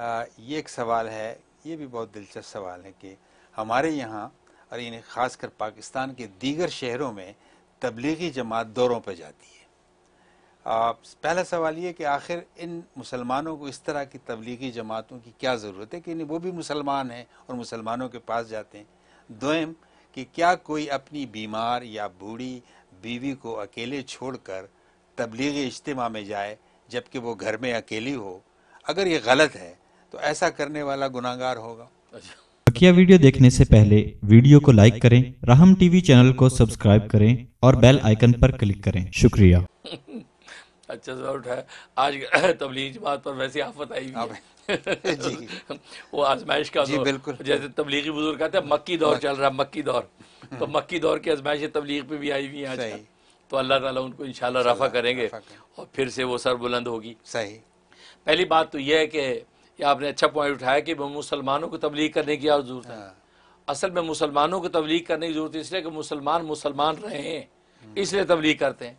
ये एक सवाल है ये भी बहुत दिलचस्प सवाल है कि हमारे यहाँ और इन ख़ासकर पाकिस्तान के दीगर शहरों में तबलीगी जमात दौरों पर जाती है पहला सवाल ये कि आखिर इन मुसलमानों को इस तरह की तबलीगी जमातों की क्या ज़रूरत है कि वो भी मुसलमान हैं और मुसलमानों के पास जाते हैं दोम कि क्या कोई अपनी बीमार या बूढ़ी बीवी को अकेले छोड़कर तबलीगी इज्तम में जाए जबकि वो घर में अकेली हो अगर ये गलत है तो ऐसा करने वाला गुनागार होगा बकिया वीडियो देखने से पहले वीडियो को लाइक करें राहम टीवी चैनल को सब्सक्राइब करें और बेल आइकन पर क्लिक करें शुक्रिया अच्छा जरूर है आज तबलीग जमात पर वैसी आफत आई हुई जी वो आजमाइश का जी बिल्कुल जैसे तबलीगी बुजुर्ग कहते हैं मक्की दौर हाँ। चल रहा है मक्की दौर तो मक्की दौर की आजमाइश तबलीग पे भी आई हुई है आज तो अल्लाह ताला उनको इंशाल्लाह रफा करेंगे और फिर से वो सर बुलंद होगी सही पहली बात तो यह है कि ये आपने अच्छा पॉइंट उठाया कि मुसलमानों को तबलीग करने की और जरूरत है हाँ। असल में मुसलमानों को तबलीग करने की जरूरत इसलिए कि मुसलमान मुसलमान रहें हम्म। इसलिए तबलीग करते हैं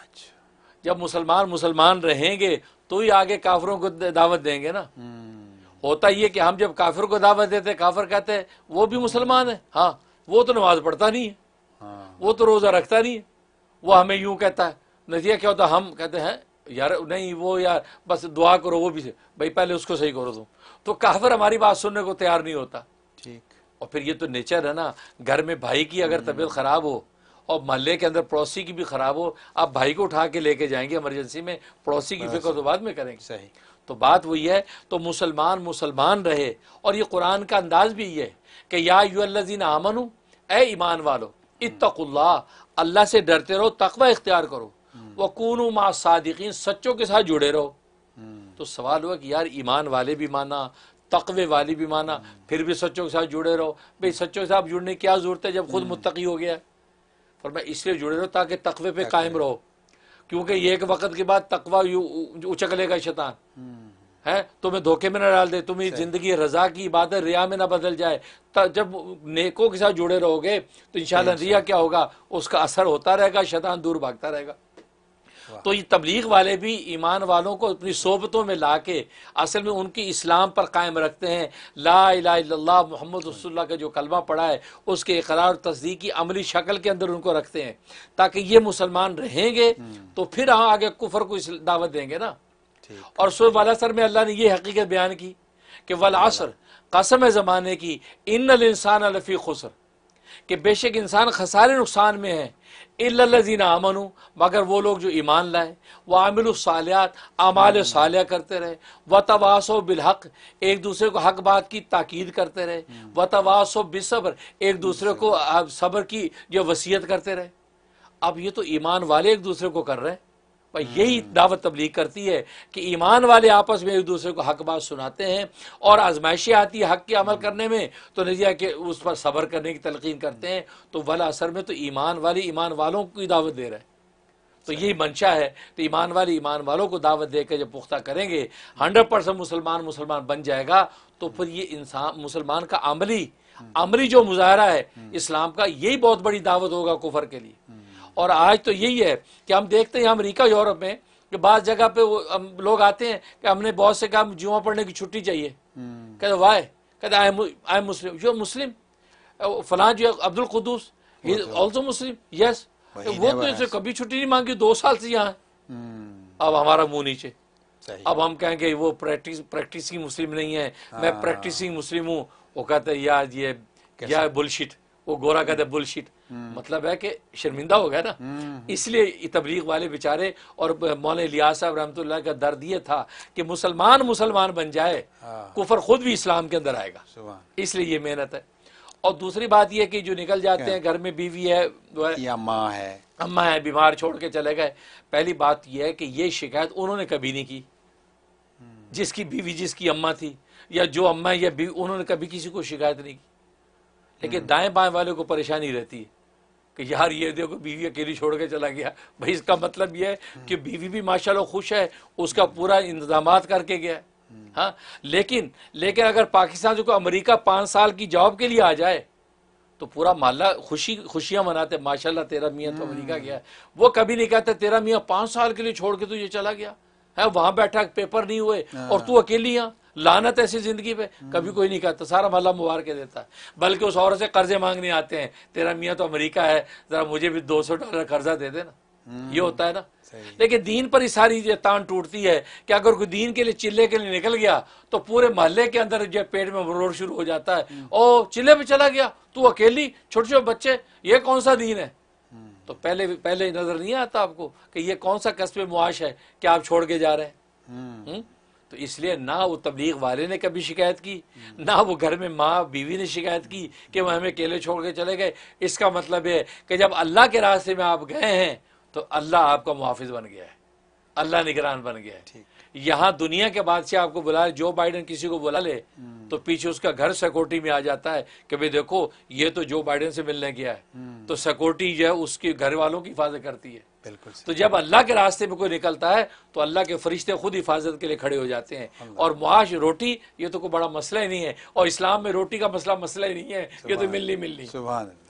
अच्छा जब मुसलमान मुसलमान रहेंगे तो ही आगे काफरों को दावत देंगे ना हम्म। होता ही है कि हम जब काफिर को दावत देते काफिर कहते हैं वो भी मुसलमान है हाँ वो तो नमाज पढ़ता नहीं है हाँ। वो तो रोज़ा रखता नहीं है वो हमें यूं कहता है नतीजा क्या होता हम कहते हैं यार नहीं वो यार बस दुआ करो वो भी भाई पहले उसको सही करो तुम तो काफर हमारी बात सुनने को तैयार नहीं होता ठीक और फिर ये तो नेचर है ना घर में भाई की अगर हम्म। तबीयत ख़राब हो और मोहल्ले के अंदर पड़ोसी की भी ख़राब हो आप भाई को उठा के लेके जाएंगे इमरजेंसी में पड़ोसी की फिक्र तो बाद में करेंगे सही तो बात वही है तो मुसलमान मुसलमान रहे और ये कुरान का अंदाज भी ये है कि या यूल्लिन आमन ए ईमान वालो इतकुल्ला अल्लाह से डरते रहो तकवा इख्तियार करो वकून मा सादिकीन सच्चों के साथ जुड़े रहो तो सवाल हुआ कि यार ईमान वाले भी माना तकवे वाले भी माना फिर भी सच्चों के साथ जुड़े रहो भाई सच्चों के साथ जुड़ने की क्या ज़रूरत है जब खुद हम्म। मुतकी हो गया और मैं इसलिए जुड़े रहो ताकि तकवे पे कायम रहो क्योंकि ये एक वक्त के बाद तकवा उचक लेगा शैतान हम्म। है तुम्हें धोखे में ना डाल दे तुम्हें ज़िंदगी रजा की इबादत रिया में ना बदल जाए जब नेकों के साथ जुड़े रहोगे तो इन रिया क्या होगा उसका असर होता रहेगा शैतान दूर भागता रहेगा तो ये तबलीग वाले भी ईमान वालों को अपनी सोबतों में ला के असल में उनकी इस्लाम पर कायम रखते हैं ला ला मोहम्मद रसोल्ला का जो कलमा पड़ा है उसके इकरार और तस्दीक की अमली शक्ल के अंदर उनको रखते हैं ताकि ये मुसलमान रहेंगे हम्म। तो फिर हाँ आगे कुफर को दावत देंगे ना और सो वाला सर में अल्लाह ने यह हकीकत बयान की कि वल आसर कसम ज़माने की इन इंसान अलफ़ी खुसर कि बेशक इंसान खसारे नुकसान में है ना अमन मगर वो लोग जो ईमान लाए व आमिल सालियात आमाल सालिया करते रहे व तवासो बिलहक एक दूसरे को हक बात की ताकीद करते रहे व तवासो बिसब्र एक दूसरे को सब्र की जो वसीयत करते रहे अब ये तो ईमान वाले एक दूसरे को कर रहे हैं और यही दावत तबलीग करती है कि ईमान वाले आपस में एक दूसरे को हक बात सुनाते हैं और आजमाइशें आती है हक के अमल करने में तो नजिया के उस पर सबर करने की तलकिन करते हैं तो वाला असर में तो ईमान वाले ईमान वालों को दावत दे रहे हैं तो यही मंशा है तो ईमान वाले ईमान वालों को दावत देकर जब पुख्ता करेंगे हंड्रेड परसेंट मुसलमान मुसलमान बन जाएगा तो फिर ये इंसान मुसलमान का अमली अमली जो मुजाहरा है इस्लाम का यही बहुत बड़ी दावत होगा कुफर के लिए और आज तो यही है कि हम देखते हैं अमरीका यूरोप में कि बाज़ जगह पे हम लोग आते हैं कि हमने बहुत से काम जुआ पढ़ने की छुट्टी चाहिए हम्म। कहते वाय कहते I am Muslim yo Muslim फलां जो अब्दुल कुदूस ही ऑल्सो मुस्लिम यस वो तो, तो इसे कभी छुट्टी नहीं मांगी दो साल से यहाँ हम्म। अब हमारा मुंह नीचे अब हम कहेंगे वो प्रैक्टिस प्रैक्टिसिंग मुस्लिम नहीं है मैं प्रैक्टिसिंग हाँ। मुस्लिम हूँ वो कहते हैं यार ये क्या बुलशिट वो गोरा कहते बुलशीट मतलब है कि शर्मिंदा हो गया ना इसलिए तबलीग वाले बेचारे और मौल लिया साहब रहमत का दर्द ये था कि मुसलमान मुसलमान बन जाए हाँ। कुफर खुद भी इस्लाम के अंदर आएगा इसलिए ये मेहनत है और दूसरी बात यह कि जो निकल जाते हैं घर में बीवी है या माँ है अम्मा है बीमार छोड़ के चले गए पहली बात यह है कि ये शिकायत उन्होंने कभी नहीं की जिसकी बीवी जिसकी अम्मा थी या जो अम्मा या बीवी उन्होंने कभी किसी को शिकायत नहीं की लेकिन हम्म। दाएं बाएं वाले को परेशानी रहती है कि यार ये देखो बीवी अकेली छोड़ के चला गया भाई इसका मतलब ये है कि हम्म। बीवी भी माशाल्लाह खुश है उसका पूरा इंतजाम करके गया हम्म। हाँ लेकिन लेकिन अगर पाकिस्तान को अमरीका पाँच साल की जॉब के लिए आ जाए तो पूरा माला खुशी खुशियां मनाते माशाल्लाह तेरा मियाँ तो अमेरिका गया वो कभी नहीं कहते तेरा मियाँ पांच साल के लिए छोड़ के ये चला गया है वहां बैठा पेपर नहीं हुए हाँ। और तू अकेली यहाँ लानत ऐसी ज़िंदगी पे कभी कोई नहीं कहता सारा मल्ला मुबार के देता है बल्कि उस औरत से कर्जे मांगने आते हैं तेरा मियाँ तो अमेरिका है ज़रा मुझे भी दो सौ डॉलर कर्जा दे देना हम्म। ये होता है ना लेकिन दीन पर ही सारी ये तान टूटती है कि अगर कोई दीन के लिए चिल्ले के लिए निकल गया तो पूरे मोहल्ले के अंदर जो पेट में मरोड़ शुरू हो जाता है हम्म। ओ चिल्ले पे चला गया तू अकेली छोटे छोटे बच्चे ये कौन सा दीन है हम्म। तो पहले पहले नजर नहीं आता आपको कि ये कौन सा कस्बे मुआश है कि आप छोड़ के जा रहे हैं तो इसलिए ना वो तबलीग वाले ने कभी शिकायत की ना वो घर में माँ बीवी ने शिकायत की कि वह हमें अकेले छोड़ के चले गए इसका मतलब है कि जब अल्लाह के रास्ते में आप गए हैं तो अल्लाह आपका मुहाफिज बन गया है अल्लाह निगरान बन गया है यहाँ दुनिया के बादशाह आपको बुला ले जो बाइडन किसी को बुला ले हम्म। तो पीछे उसका घर सिक्योरिटी में आ जाता है कि भाई देखो ये तो जो बाइडन से मिलने गया है हम्म। तो सिक्योरिटी जो है उसके घर वालों की हिफाजत करती है बिल्कुल तो जब अल्लाह के रास्ते में कोई निकलता है तो अल्लाह के फरिश्ते खुद हिफाजत के लिए खड़े हो जाते हैं और मुआश रोटी ये तो कोई बड़ा मसला ही नहीं है और इस्लाम में रोटी का मसला मसला ही नहीं है ये तो मिलनी मिलनी सुबह